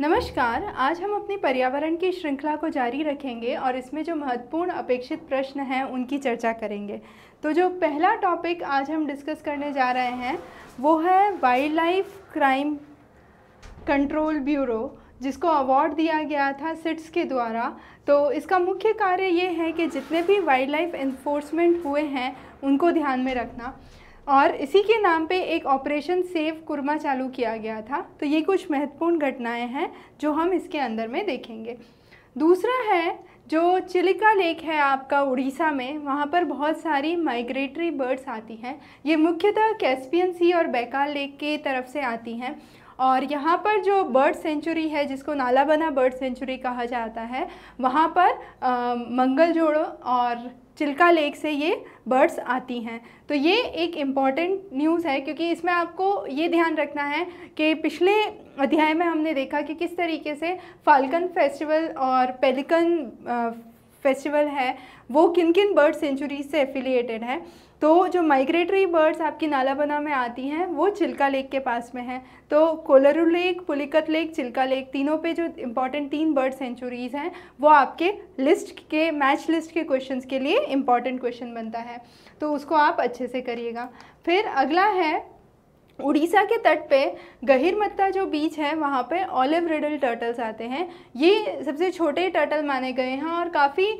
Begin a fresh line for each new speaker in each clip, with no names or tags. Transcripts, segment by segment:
नमस्कार आज हम अपनी पर्यावरण की श्रृंखला को जारी रखेंगे और इसमें जो महत्वपूर्ण अपेक्षित प्रश्न हैं उनकी चर्चा करेंगे तो जो पहला टॉपिक आज हम डिस्कस करने जा रहे हैं वो है wildlife crime control bureau जिसको अवार्ड दिया गया था सिट्स के द्वारा तो इसका मुख्य कार्य ये है कि जितने भी वाइल्ड लाइफ इन्फोर्समेंट हुए हैं उनको ध्यान में रखना और इसी के नाम पे एक ऑपरेशन सेव कुरमा चालू किया गया था तो ये कुछ महत्वपूर्ण घटनाएं हैं जो हम इसके अंदर में देखेंगे दूसरा है जो चिलिका लेक है आपका उड़ीसा में वहाँ पर बहुत सारी माइग्रेटरी बर्ड्स आती हैं ये मुख्यतः कैस्पियन सी और बैकाल लेक के तरफ से आती हैं और यहाँ पर जो बर्ड सेंचुरी है जिसको नालाबना बर्ड सेंचुरी कहा जाता है वहाँ पर आ, मंगल जोड़ो और चिल्का लेक से ये बर्ड्स आती हैं तो ये एक इम्पॉर्टेंट न्यूज़ है क्योंकि इसमें आपको ये ध्यान रखना है कि पिछले अध्याय में हमने देखा कि किस तरीके से फाल्कन फेस्टिवल और पेलिकन फेस्टिवल है वो किन किन बर्ड सेंचुरीज से एफिलिएटेड है तो जो माइग्रेटरी बर्ड्स आपकी नालाबना में आती हैं वो चिल्का लेक के पास में हैं तो Kolleru lake Pulicat lake Chilika lake तीनों पे जो इम्पॉर्टेंट तीन बर्ड सेंचुरीज़ हैं वो आपके लिस्ट के मैच लिस्ट के क्वेश्चन के लिए इम्पॉर्टेंट क्वेश्चन बनता है तो उसको आप अच्छे से करिएगा फिर अगला है उड़ीसा के तट पे गहिरमत्ता जो बीच है वहाँ पे ऑलिव रिडल टर्टल्स आते हैं ये सबसे छोटे टर्टल माने गए हैं और काफ़ी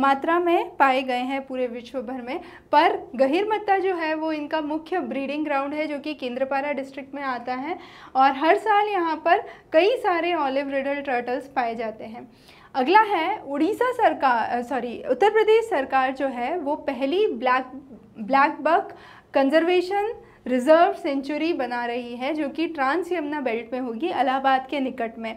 मात्रा में पाए गए हैं पूरे विश्व भर में पर गहिरमत्ता जो है वो इनका मुख्य ब्रीडिंग ग्राउंड है जो कि केंद्रपारा डिस्ट्रिक्ट में आता है और हर साल यहाँ पर कई सारे ऑलिव रिडल टर्टल्स पाए जाते हैं अगला है उड़ीसा सरकार सॉरी उत्तर प्रदेश सरकार जो है वो पहली black blackbuck conservation reserve sanctuary बना रही है जो कि ट्रांस यमुना बेल्ट में होगी इलाहाबाद के निकट में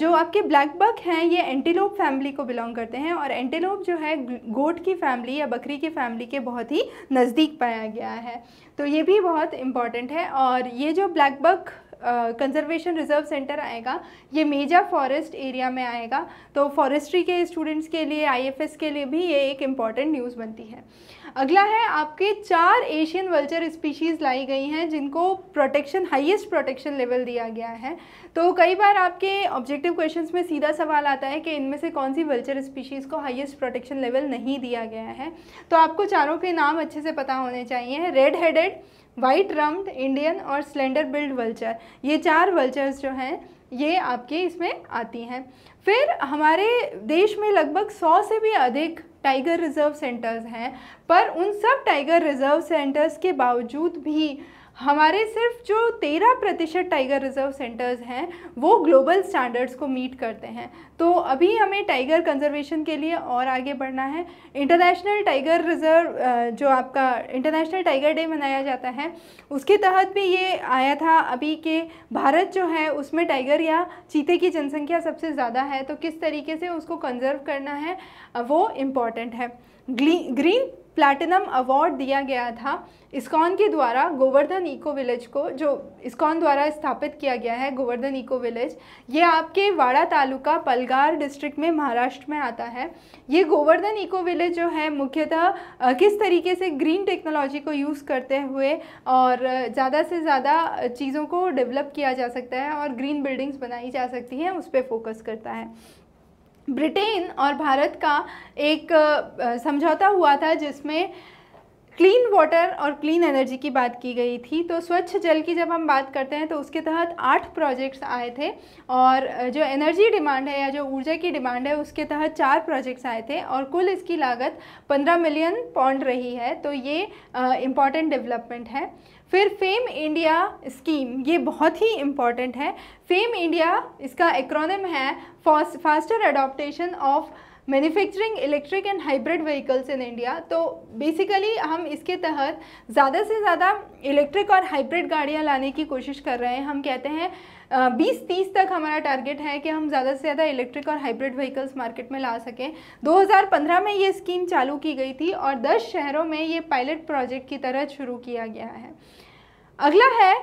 जो आपके ब्लैक बक हैं ये एंटीलोप फैमिली को बिलोंग करते हैं और एंटीलोप जो है गोट की फैमिली या बकरी की फैमिली के बहुत ही नज़दीक पाया गया है तो ये भी बहुत इम्पॉर्टेंट है और ये जो blackbuck conservation reserve centre आएगा ये मेजा फॉरेस्ट एरिया में आएगा तो फॉरेस्ट्री के स्टूडेंट्स के लिए आईएफएस के लिए भी ये एक इम्पॉर्टेंट न्यूज़ बनती है अगला है आपके चार एशियन वल्चर स्पीशीज़ लाई गई हैं जिनको प्रोटेक्शन हाईएस्ट प्रोटेक्शन लेवल दिया गया है तो कई बार आपके ऑब्जेक्टिव क्वेश्चंस में सीधा सवाल आता है कि इनमें से कौन सी वल्चर स्पीशीज़ को हाईएस्ट प्रोटेक्शन लेवल नहीं दिया गया है तो आपको चारों के नाम अच्छे से पता होने चाहिए red headed white rumped Indian और स्लेंडर बिल्ड वल्चर ये चार वल्चर्स जो हैं ये आपके इसमें आती हैं फिर हमारे देश में लगभग सौ से भी अधिक टाइगर रिज़र्व सेंटर्स हैं पर उन सब टाइगर रिज़र्व सेंटर्स के बावजूद भी हमारे सिर्फ जो तेरह प्रतिशत टाइगर रिजर्व सेंटर्स हैं वो ग्लोबल स्टैंडर्ड्स को मीट करते हैं तो अभी हमें टाइगर कंजर्वेशन के लिए और आगे बढ़ना है इंटरनेशनल टाइगर रिजर्व जो आपका इंटरनेशनल टाइगर डे मनाया जाता है उसके तहत भी ये आया था अभी के भारत जो है उसमें टाइगर या चीते की जनसंख्या सबसे ज़्यादा है तो किस तरीके से उसको कंजर्व करना है वो इम्पॉर्टेंट है ग्रीन प्लैटिनम अवार्ड दिया गया था इस्कॉन के द्वारा गोवर्धन इको विलेज को जो इस्कॉन द्वारा स्थापित किया गया है गोवर्धन इको विलेज ये आपके वाड़ा तालुका पलगार डिस्ट्रिक्ट में महाराष्ट्र में आता है ये गोवर्धन इको विलेज जो है मुख्यतः किस तरीके से ग्रीन टेक्नोलॉजी को यूज़ करते हुए और ज़्यादा से ज़्यादा चीज़ों को डेवलप किया जा सकता है और ग्रीन बिल्डिंग्स बनाई जा सकती हैं उस पर फोकस करता है ब्रिटेन और भारत का एक समझौता हुआ था जिसमें क्लीन वाटर और क्लीन एनर्जी की बात की गई थी तो स्वच्छ जल की जब हम बात करते हैं तो उसके तहत आठ प्रोजेक्ट्स आए थे और जो एनर्जी डिमांड है या जो ऊर्जा की डिमांड है उसके तहत चार प्रोजेक्ट्स आए थे और कुल इसकी लागत पंद्रह मिलियन पौंड रही है तो ये इम्पॉर्टेंट डेवलपमेंट है फिर फेम इंडिया स्कीम ये बहुत ही इम्पॉर्टेंट है फेम इंडिया इसका एक्रोनिम है faster adoption of manufacturing electric and hybrid vehicles in India तो बेसिकली हम इसके तहत ज़्यादा से ज़्यादा इलेक्ट्रिक और हाइब्रिड गाड़ियाँ लाने की कोशिश कर रहे हैं हम कहते हैं बीस तीस तक हमारा टारगेट है कि हम ज़्यादा से ज़्यादा इलेक्ट्रिक और हाइब्रिड व्हीकल्स मार्केट में ला सकें 2015 में ये स्कीम चालू की गई थी और 10 शहरों में ये पायलट प्रोजेक्ट की तरह शुरू किया गया है अगला है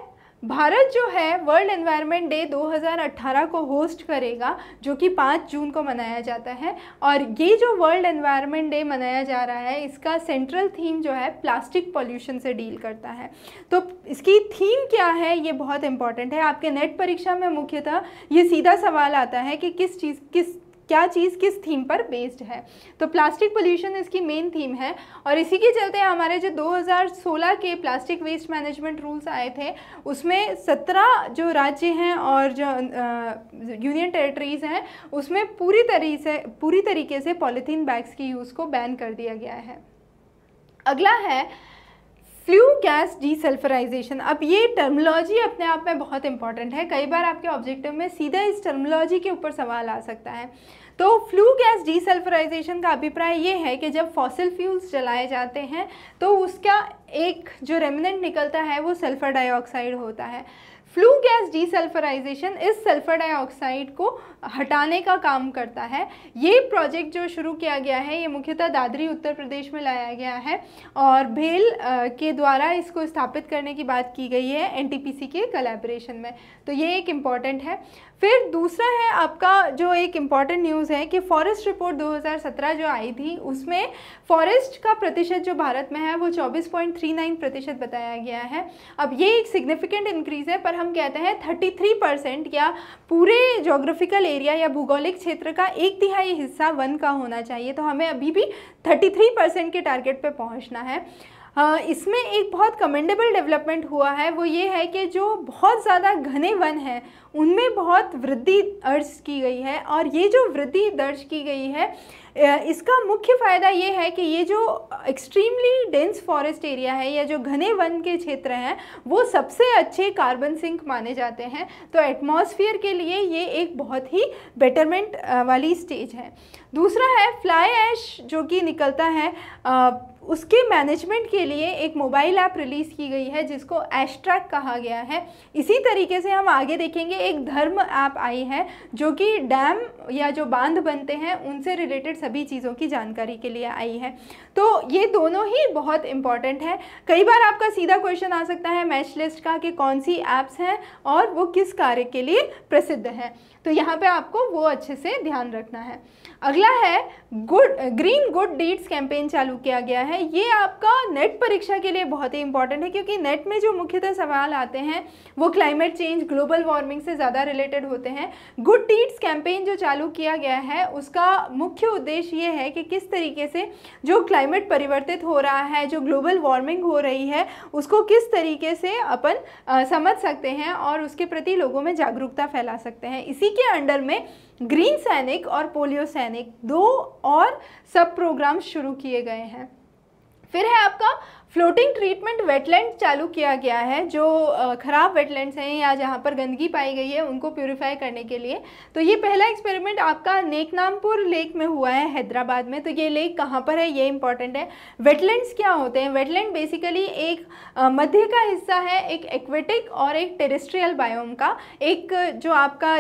भारत जो है वर्ल्ड एनवायरनमेंट डे 2018 को होस्ट करेगा जो कि 5 जून को मनाया जाता है और ये जो वर्ल्ड एनवायरनमेंट डे मनाया जा रहा है इसका सेंट्रल थीम जो है प्लास्टिक पॉल्यूशन से डील करता है तो इसकी थीम क्या है ये बहुत इंपॉर्टेंट है आपके नेट परीक्षा में मुख्यतः ये सीधा सवाल आता है कि किस चीज़ किस क्या चीज़ किस थीम पर बेस्ड है तो प्लास्टिक पोल्यूशन इसकी मेन थीम है और इसी के चलते हमारे जो 2016 के प्लास्टिक वेस्ट मैनेजमेंट रूल्स आए थे उसमें 17 जो राज्य हैं और जो यूनियन टेरिटरीज़ हैं उसमें पूरी तरी से पूरी तरीके से पॉलीथीन बैग्स की यूज़ को बैन कर दिया गया है अगला है फ्लू गैस डीसल्फराइजेशन अब ये टर्मोलॉजी अपने आप में बहुत इंपॉर्टेंट है कई बार आपके ऑब्जेक्टिव में सीधा इस टर्मोलॉजी के ऊपर सवाल आ सकता है तो फ्लू गैस डिसल्फराइजेशन का अभिप्राय ये है कि जब फॉसिल फ्यूल्स जलाए जाते हैं तो उसका एक जो रेमिनेंट निकलता है वो सल्फ़र डाइऑक्साइड होता है फ्लू गैस डिसल्फराइजेशन इस सल्फ़र डाइऑक्साइड को हटाने का काम करता है ये प्रोजेक्ट जो शुरू किया गया है ये मुख्यतः दादरी उत्तर प्रदेश में लाया गया है और भेल के द्वारा इसको स्थापित करने की बात की गई है एनटीपीसी के कलेबरेशन में तो ये एक इम्पॉर्टेंट है फिर दूसरा है आपका जो एक इम्पॉर्टेंट न्यूज़ है कि फॉरेस्ट रिपोर्ट 2017 जो आई थी उसमें फॉरेस्ट का प्रतिशत जो भारत में है वो 24.39 प्रतिशत बताया गया है अब ये एक सिग्निफिकेंट इंक्रीज़ है पर हम कहते हैं 33 परसेंट या पूरे जोग्राफिकल एरिया या भूगोलिक क्षेत्र का एक तिहाई हिस्सा वन का होना चाहिए तो हमें अभी भी थर्टी परसेंट के टारगेट पर पहुँचना है इसमें एक बहुत कमेंडेबल डेवलपमेंट हुआ है वो ये है कि जो बहुत ज़्यादा घने वन हैं उनमें बहुत वृद्धि दर्ज की गई है और ये जो वृद्धि दर्ज की गई है इसका मुख्य फ़ायदा ये है कि ये जो एक्सट्रीमली डेंस फॉरेस्ट एरिया है या जो घने वन के क्षेत्र हैं वो सबसे अच्छे कार्बन सिंक माने जाते हैं तो एटमॉस्फेयर के लिए ये एक बहुत ही बेटरमेंट वाली स्टेज है दूसरा है फ्लाई ऐश जो कि निकलता है उसके मैनेजमेंट के लिए एक मोबाइल ऐप रिलीज़ की गई है जिसको एस्ट्रैक कहा गया है इसी तरीके से हम आगे देखेंगे एक धर्म ऐप आई है जो कि डैम या जो बांध बनते हैं उनसे रिलेटेड सभी चीज़ों की जानकारी के लिए आई है तो ये दोनों ही बहुत इंपॉर्टेंट है कई बार आपका सीधा क्वेश्चन आ सकता है मैच लिस्ट का कि कौन सी ऐप्स हैं और वो किस कार्य के लिए प्रसिद्ध हैं तो यहाँ पर आपको वो अच्छे से ध्यान रखना है अगला है good green good deeds campaign चालू किया गया है ये आपका नेट परीक्षा के लिए बहुत ही इंपॉर्टेंट है क्योंकि नेट में जो मुख्यतः सवाल आते हैं वो क्लाइमेट चेंज ग्लोबल वार्मिंग से ज़्यादा रिलेटेड होते हैं गुड डीड्स कैंपेन जो चालू किया गया है उसका मुख्य उद्देश्य ये है कि किस तरीके से जो क्लाइमेट परिवर्तित हो रहा है जो ग्लोबल वार्मिंग हो रही है उसको किस तरीके से अपन आ, समझ सकते हैं और उसके प्रति लोगों में जागरूकता फैला सकते हैं इसी के अंडर में ग्रीन सैनिक और पोलियो सैनिक दो और सब प्रोग्राम शुरू किए गए हैं फिर है आपका फ्लोटिंग ट्रीटमेंट वेटलैंड चालू किया गया है जो ख़राब वेटलैंड्स हैं या जहाँ पर गंदगी पाई गई है उनको प्योरीफाई करने के लिए तो ये पहला एक्सपेरिमेंट आपका नेकनामपुर लेक में हुआ है हैदराबाद में तो ये लेक कहाँ पर है ये इंपॉर्टेंट है वेटलैंड्स क्या होते हैं वेटलैंड बेसिकली एक मध्य का हिस्सा है एक एक्वेटिक और एक टेरेस्ट्रियल बायोम का एक जो आपका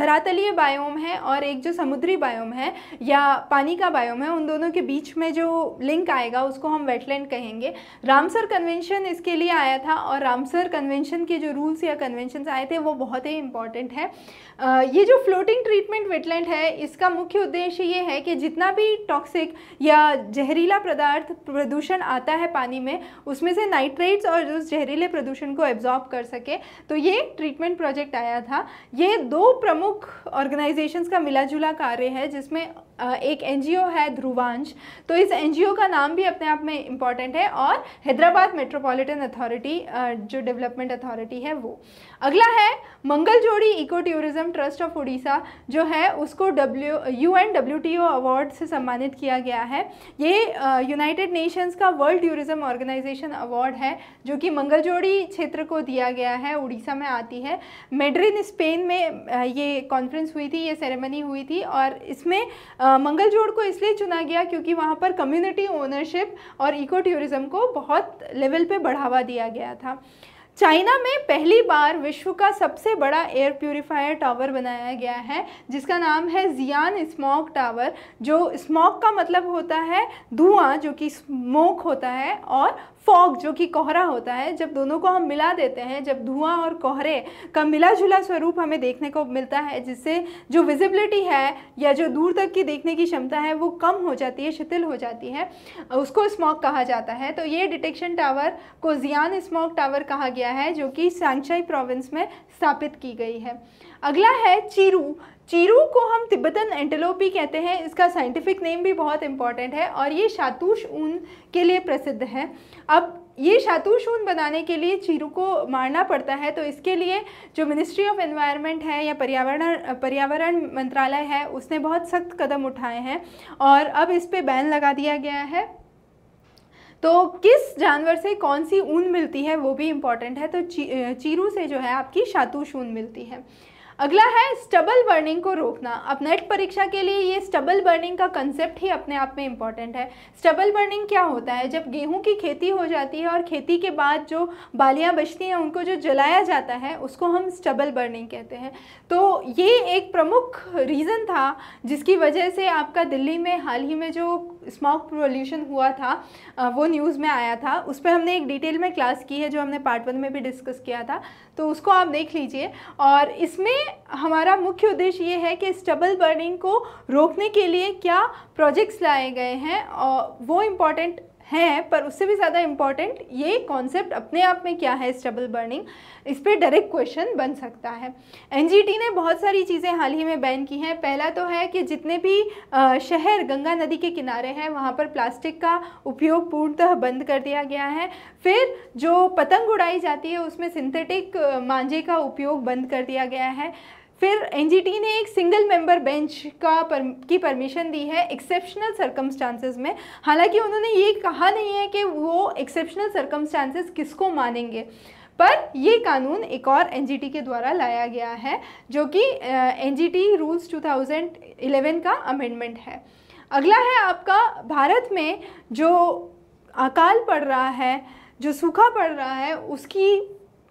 धरातलीय बायोम है और एक जो समुद्री बायोम है या पानी का बायोम है उन दोनों के बीच में जो लिंक आएगा उसको हम वेटलैंड कहेंगे रामसर कन्वेंशन इसके लिए आया था और रामसर कन्वेंशन के जो रूल्स या कन्वेंशन आए थे वो बहुत ही इंपॉर्टेंट है ये जो फ्लोटिंग ट्रीटमेंट वेटलैंड है इसका मुख्य उद्देश्य ये है कि जितना भी टॉक्सिक या जहरीला पदार्थ प्रदूषण आता है पानी में उसमें से नाइट्रेट्स और उस जहरीले प्रदूषण को एब्जॉर्ब कर सके तो ये ट्रीटमेंट प्रोजेक्ट आया था ये दो प्रमुख ऑर्गेनाइजेशंस का मिला जुला कार्य है जिसमें एक एन है ध्रुवांश तो इस एन का नाम भी अपने आप में इम्पॉर्टेंट है और हैदराबाद मेट्रोपॉलिटन अथॉरिटी जो डेवलपमेंट अथॉरिटी है वो अगला है Mangalajodi eco tourism trust of Orissa जो है उसको W U N W T O award से सम्मानित किया गया है ये यूनाइटेड नेशंस का वर्ल्ड टूरिज़्म ऑर्गेनाइजेशन अवार्ड है जो कि मंगल जोड़ी क्षेत्र को दिया गया है उड़ीसा में आती है मेड्रिन स्पेन में ये कॉन्फ्रेंस हुई थी ये सेरेमनी हुई थी और इसमें मंगल जोड़ को इसलिए चुना गया क्योंकि वहाँ पर कम्युनिटी ओनरशिप और इको टूरिज़म को बहुत लेवल पर बढ़ावा दिया गया था चाइना में पहली बार विश्व का सबसे बड़ा एयर प्योरीफायर टावर बनाया गया है जिसका नाम है जियान स्मोक टावर जो स्मोक का मतलब होता है धुआं जो कि स्मोक होता है और फॉग जो कि कोहरा होता है जब दोनों को हम मिला देते हैं जब धुआं और कोहरे का मिला जुला स्वरूप हमें देखने को मिलता है जिससे जो विजिबिलिटी है या जो दूर तक की देखने की क्षमता है वो कम हो जाती है शिथिल हो जाती है उसको स्मॉक कहा जाता है तो ये डिटेक्शन टावर को जियान स्मॉक टावर कहा गया है जो कि सांचाई प्रोविंस में स्थापित की गई है अगला है चीरू चीरू को हम तिब्बतन एंटेलोपी कहते हैं इसका साइंटिफिक नेम भी बहुत इंपॉर्टेंट है और ये शातूश ऊन के लिए प्रसिद्ध है अब ये शातूश ऊन बनाने के लिए चीरू को मारना पड़ता है तो इसके लिए जो मिनिस्ट्री ऑफ एनवायरनमेंट है या पर्यावरण पर्यावरण मंत्रालय है उसने बहुत सख्त कदम उठाए हैं और अब इस पर बैन लगा दिया गया है तो किस जानवर से कौन सी ऊन मिलती है वो भी इम्पॉर्टेंट है तो ची, चीरू से जो है आपकी शातूश ऊन मिलती है अगला है स्टबल बर्निंग को रोकना अब नेट परीक्षा के लिए ये स्टबल बर्निंग का कंसेप्ट ही अपने आप में इम्पॉर्टेंट है स्टबल बर्निंग क्या होता है जब गेहूं की खेती हो जाती है और खेती के बाद जो बालियां बचती हैं उनको जो जलाया जाता है उसको हम स्टबल बर्निंग कहते हैं तो ये एक प्रमुख रीज़न था जिसकी वजह से आपका दिल्ली में हाल ही में जो स्मॉक पोल्यूशन हुआ था वो न्यूज़ में आया था उस पर हमने एक डिटेल में क्लास की है जो हमने पार्ट वन में भी डिस्कस किया था तो उसको आप देख लीजिए और इसमें हमारा मुख्य उद्देश्य ये है कि स्टबल बर्निंग को रोकने के लिए क्या प्रोजेक्ट्स लाए गए हैं और वो इम्पॉर्टेंट हैं पर उससे भी ज़्यादा इम्पॉर्टेंट ये कॉन्सेप्ट अपने आप में क्या है स्टबल बर्निंग इस पर डायरेक्ट क्वेश्चन बन सकता है एनजीटी ने बहुत सारी चीज़ें हाल ही में बैन की हैं पहला तो है कि जितने भी शहर गंगा नदी के किनारे हैं वहाँ पर प्लास्टिक का उपयोग पूर्णतः बंद कर दिया गया है फिर जो पतंग उड़ाई जाती है उसमें सिंथेटिक मांझे का उपयोग बंद कर दिया गया है फिर एनजीटी ने एक सिंगल मेंबर बेंच का पर, की परमिशन दी है एक्सेप्शनल सर्कमस्टांसेस में हालांकि उन्होंने ये कहा नहीं है कि वो एक्सेप्शनल सर्कमस्टांसिस किसको मानेंगे पर ये कानून एक और एनजीटी के द्वारा लाया गया है जो कि एनजीटी रूल्स 2011 का अमेंडमेंट है अगला है आपका भारत में जो अकाल पड़ रहा है जो सूखा पड़ रहा है उसकी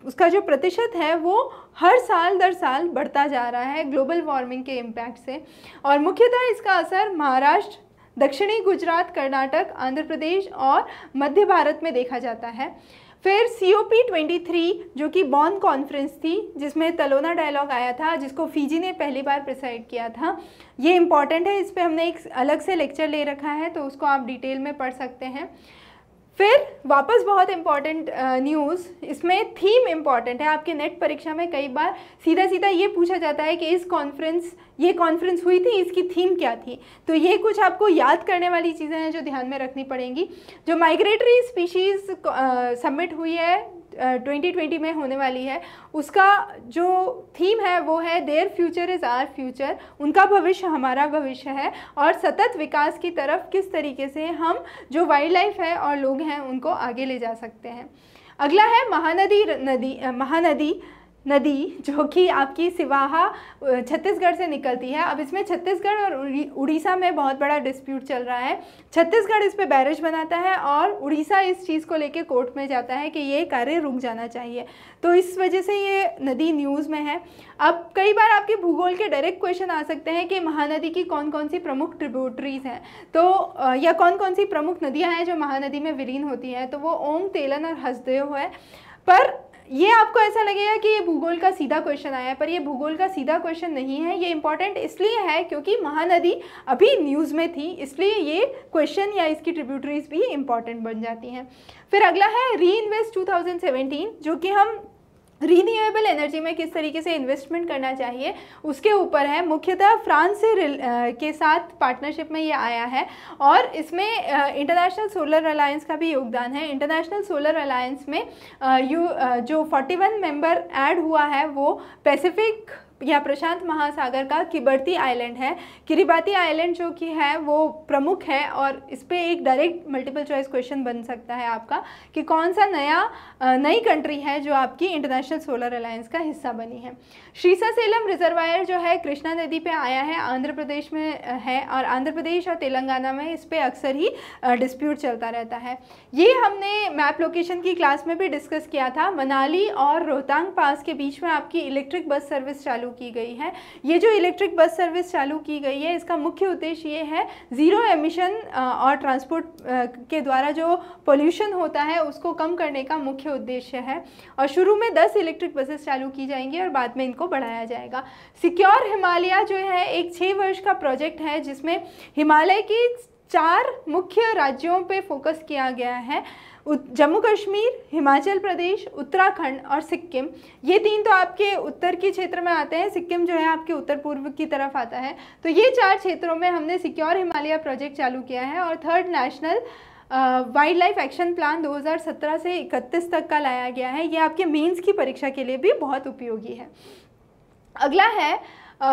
उसका जो प्रतिशत है वो हर साल दर साल बढ़ता जा रहा है ग्लोबल वार्मिंग के इम्पैक्ट से और मुख्यतः इसका असर महाराष्ट्र दक्षिणी गुजरात कर्नाटक आंध्र प्रदेश और मध्य भारत में देखा जाता है फिर C O P twenty three जो कि बॉन्ड कॉन्फ्रेंस थी जिसमें तलोना डायलॉग आया था जिसको फीजी ने पहली बार प्रिसाइड किया था ये इम्पॉर्टेंट है इस पर हमने एक अलग से लेक्चर ले रखा है तो उसको आप डिटेल में पढ़ सकते हैं फिर वापस बहुत इम्पॉर्टेंट न्यूज़ uh, इसमें थीम इम्पॉर्टेंट है आपके नेट परीक्षा में कई बार सीधा सीधा ये पूछा जाता है कि इस कॉन्फ्रेंस ये कॉन्फ्रेंस हुई थी इसकी थीम क्या थी तो ये कुछ आपको याद करने वाली चीज़ें हैं जो ध्यान में रखनी पड़ेंगी जो माइग्रेटरी स्पीशीज़ सबमिट हुई है 2020 में होने वाली है उसका जो थीम है वो है their future is our future उनका भविष्य हमारा भविष्य है और सतत विकास की तरफ किस तरीके से हम जो वाइल्ड लाइफ है और लोग हैं उनको आगे ले जा सकते हैं अगला है महानदी नदी महानदी नदी जो कि आपकी सिवाहा छत्तीसगढ़ से निकलती है अब इसमें छत्तीसगढ़ और उड़ीसा में बहुत बड़ा डिस्प्यूट चल रहा है छत्तीसगढ़ इस पर बैरिज बनाता है और उड़ीसा इस चीज़ को लेके कोर्ट में जाता है कि ये कार्य रुक जाना चाहिए तो इस वजह से ये नदी न्यूज़ में है अब कई बार आपके भूगोल के डायरेक्ट क्वेश्चन आ सकते हैं कि महानदी की कौन कौन सी प्रमुख ट्रिब्यूटरीज हैं तो या कौन कौन सी प्रमुख नदियाँ हैं जो महानदी में विलीन होती हैं तो वो ओम तेलन और हसदेव है पर ये आपको ऐसा लगेगा कि ये भूगोल का सीधा क्वेश्चन आया है पर ये भूगोल का सीधा क्वेश्चन नहीं है ये इंपॉर्टेंट इसलिए है क्योंकि महानदी अभी न्यूज़ में थी इसलिए ये क्वेश्चन या इसकी ट्रिब्यूटरीज भी इंपॉर्टेंट बन जाती हैं फिर अगला है री इन्वेस्ट 2017 जो कि हम रीन्यूएबल एनर्जी में किस तरीके से इन्वेस्टमेंट करना चाहिए उसके ऊपर है मुख्यतः फ्रांस से के साथ पार्टनरशिप में ये आया है और इसमें इंटरनेशनल सोलर अलायंस का भी योगदान है इंटरनेशनल सोलर अलायंस में यू जो 41 मेंबर ऐड हुआ है वो पैसिफिक या प्रशांत महासागर का किबर्ती आइलैंड है किरिबाती आइलैंड जो कि है वो प्रमुख है और इस पर एक डायरेक्ट मल्टीपल चॉइस क्वेश्चन बन सकता है आपका कि कौन सा नया नई कंट्री है जो आपकी इंटरनेशनल सोलर अलायंस का हिस्सा बनी है श्रीसासेलम रिजर्वायर जो है कृष्णा नदी पे आया है आंध्र प्रदेश में है और आंध्र प्रदेश और तेलंगाना में इस पर अक्सर ही डिस्प्यूट चलता रहता है ये हमने मैप लोकेशन की क्लास में भी डिस्कस किया था मनाली और रोहतांग पास के बीच में आपकी इलेक्ट्रिक बस सर्विस चालू की गई है ये जो इलेक्ट्रिक बस सर्विस चालू की गई है इसका मुख्य उद्देश्य ये है ज़ीरो एमिशन uh, और ट्रांसपोर्ट uh, के द्वारा जो पोल्यूशन होता है उसको कम करने का मुख्य उद्देश्य है और शुरू में दस इलेक्ट्रिक बसेस चालू की जाएंगी और बाद में इनको बढ़ाया जाएगा सिक्योर हिमालय जो है एक छः वर्ष का प्रोजेक्ट है जिसमें हिमालय की चार मुख्य राज्यों पे फोकस किया गया है जम्मू कश्मीर हिमाचल प्रदेश उत्तराखंड और सिक्किम ये तीन तो आपके उत्तर के क्षेत्र में आते हैं सिक्किम जो है आपके उत्तर पूर्व की तरफ आता है तो ये चार क्षेत्रों में हमने सिक्योर हिमालय प्रोजेक्ट चालू किया है और third national wildlife action plan 2017 से 31 तक का लाया गया है ये आपके मेंस की परीक्षा के लिए भी बहुत उपयोगी है अगला है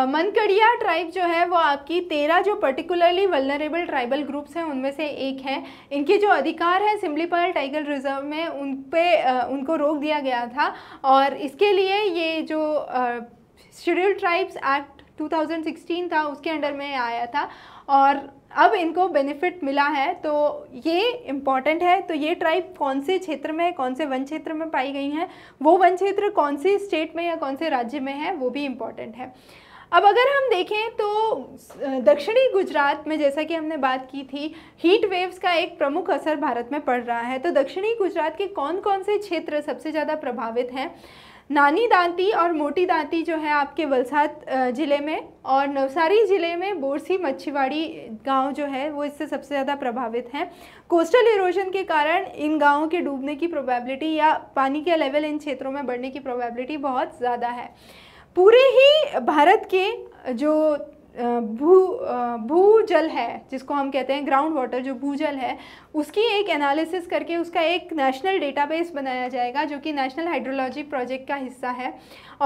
मनकड़िया ट्राइब जो है वो आपकी तेरह जो पर्टिकुलरली वलनरेबल ट्राइबल ग्रुप्स हैं उनमें से एक है इनके जो अधिकार हैं सिम्लीपाल टाइगर रिजर्व में उन पर उनको रोक दिया गया था और इसके लिए ये जो शेड्यूल ट्राइब्स एक्ट 2016 था उसके अंडर में आया था और अब इनको बेनिफिट मिला है तो ये इम्पॉर्टेंट है तो ये ट्राइब कौन से क्षेत्र में कौन से वन क्षेत्र में पाई गई हैं वो वन क्षेत्र कौन से स्टेट में या कौन से राज्य में है वो भी इम्पॉर्टेंट है अब अगर हम देखें तो दक्षिणी गुजरात में जैसा कि हमने बात की थी हीट वेव्स का एक प्रमुख असर भारत में पड़ रहा है तो दक्षिणी गुजरात के कौन कौन से क्षेत्र सबसे ज़्यादा प्रभावित हैं नानी दांती और मोटी दांती जो है आपके वलसात ज़िले में और नवसारी ज़िले में बोरसी मच्छीवाड़ी गांव जो है वो इससे सबसे ज़्यादा प्रभावित हैं कोस्टल इरोजन के कारण इन गांवों के डूबने की प्रोबेबिलिटी या पानी के लेवल इन क्षेत्रों में बढ़ने की प्रोबेबिलिटी बहुत ज़्यादा है पूरे ही भारत के जो भू भू जल है जिसको हम कहते हैं ग्राउंड वाटर जो भू जल है उसकी एक एनालिसिस करके उसका एक नेशनल डेटाबेस बनाया जाएगा जो कि नेशनल हाइड्रोलॉजी प्रोजेक्ट का हिस्सा है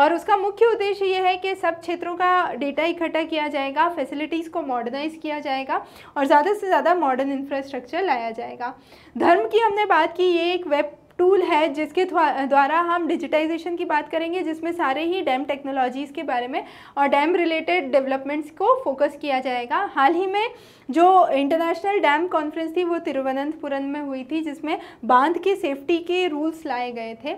और उसका मुख्य उद्देश्य यह है कि सब क्षेत्रों का डेटा इकट्ठा किया जाएगा फैसिलिटीज़ को मॉडर्नाइज किया जाएगा और ज़्यादा से ज़्यादा मॉडर्न इंफ्रास्ट्रक्चर लाया जाएगा धर्म की हमने बात की ये एक वेब टूल है जिसके द्वारा हम डिजिटाइजेशन की बात करेंगे जिसमें सारे ही डैम टेक्नोलॉजीज़ के बारे में और डैम रिलेटेड डेवलपमेंट्स को फोकस किया जाएगा हाल ही में जो इंटरनेशनल डैम कॉन्फ्रेंस थी वो तिरुवनंतपुरम में हुई थी जिसमें बांध की सेफ्टी के रूल्स लाए गए थे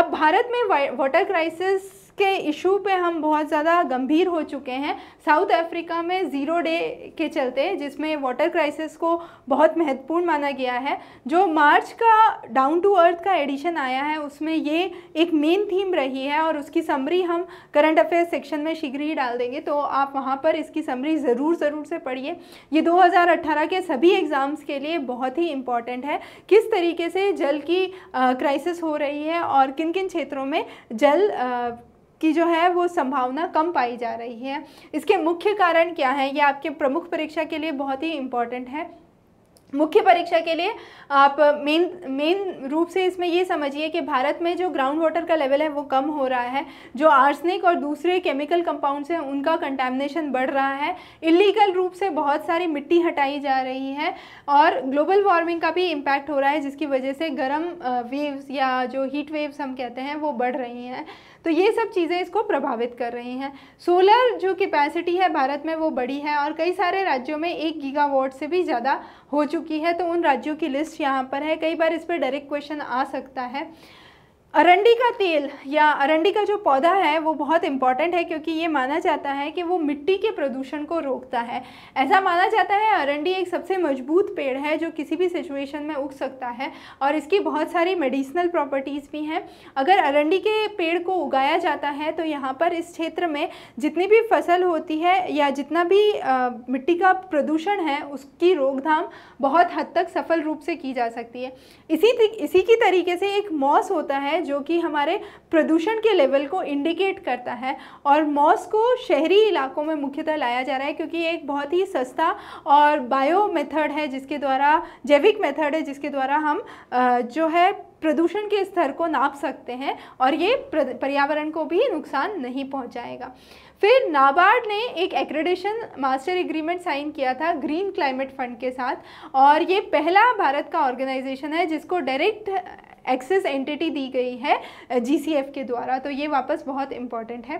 अब भारत में वाटर क्राइसिस के इशू पे हम बहुत ज़्यादा गंभीर हो चुके हैं साउथ अफ्रीका में ज़ीरो डे के चलते जिसमें वाटर क्राइसिस को बहुत महत्वपूर्ण माना गया है जो मार्च का डाउन टू अर्थ का एडिशन आया है उसमें ये एक मेन थीम रही है और उसकी समरी हम करंट अफेयर्स सेक्शन में शीघ्र ही डाल देंगे तो आप वहाँ पर इसकी समरी ज़रूर ज़रूर से पढ़िए ये दो के सभी एग्ज़ाम्स के लिए बहुत ही इम्पॉर्टेंट है किस तरीके से जल की क्राइसिस हो रही है और किन किन क्षेत्रों में जल आ, की जो है वो संभावना कम पाई जा रही है इसके मुख्य कारण क्या है ये आपके प्रमुख परीक्षा के लिए बहुत ही इम्पोर्टेंट है मुख्य परीक्षा के लिए आप मेन मेन रूप से इसमें ये समझिए कि भारत में जो ग्राउंड वाटर का लेवल है वो कम हो रहा है जो आर्सनिक और दूसरे केमिकल कंपाउंड्स हैं उनका कंटेमिनेशन बढ़ रहा है इलीगल रूप से बहुत सारी मिट्टी हटाई जा रही है और ग्लोबल वार्मिंग का भी इम्पैक्ट हो रहा है जिसकी वजह से गर्म वेव्स या जो हीट वेव्स हम कहते हैं वो बढ़ रही हैं तो ये सब चीज़ें इसको प्रभावित कर रही हैं सोलर जो कैपेसिटी है भारत में वो बड़ी है और कई सारे राज्यों में एक गीगावाट से भी ज़्यादा हो चुकी है तो उन राज्यों की लिस्ट यहाँ पर है कई बार इस पर डायरेक्ट क्वेश्चन आ सकता है अरंडी का तेल या अरंडी का जो पौधा है वो बहुत इम्पॉर्टेंट है क्योंकि ये माना जाता है कि वो मिट्टी के प्रदूषण को रोकता है ऐसा माना जाता है अरंडी एक सबसे मजबूत पेड़ है जो किसी भी सिचुएशन में उग सकता है और इसकी बहुत सारी मेडिसिनल प्रॉपर्टीज़ भी हैं अगर अरंडी के पेड़ को उगाया जाता है तो यहाँ पर इस क्षेत्र में जितनी भी फसल होती है या जितना भी आ, मिट्टी का प्रदूषण है उसकी रोकथाम बहुत हद तक सफल रूप से की जा सकती है इसी इसी की तरीके से एक मॉस होता है जो कि हमारे प्रदूषण के लेवल को इंडिकेट करता है और मॉस को शहरी इलाकों में मुख्यतः लाया जा रहा है क्योंकि एक बहुत ही सस्ता और बायो मेथड है जिसके द्वारा जैविक मेथड है जिसके द्वारा हम जो है प्रदूषण के स्तर को नाप सकते हैं और ये पर्यावरण को भी नुकसान नहीं पहुंचाएगा फिर नाबार्ड ने एक एक्रेडेशन मास्टर एग्रीमेंट साइन किया था ग्रीन क्लाइमेट फंड के साथ और ये पहला भारत का ऑर्गेनाइजेशन है जिसको डायरेक्ट एक्सेस एंटिटी दी गई है जीसीएफ के द्वारा तो ये वापस बहुत इंपॉर्टेंट है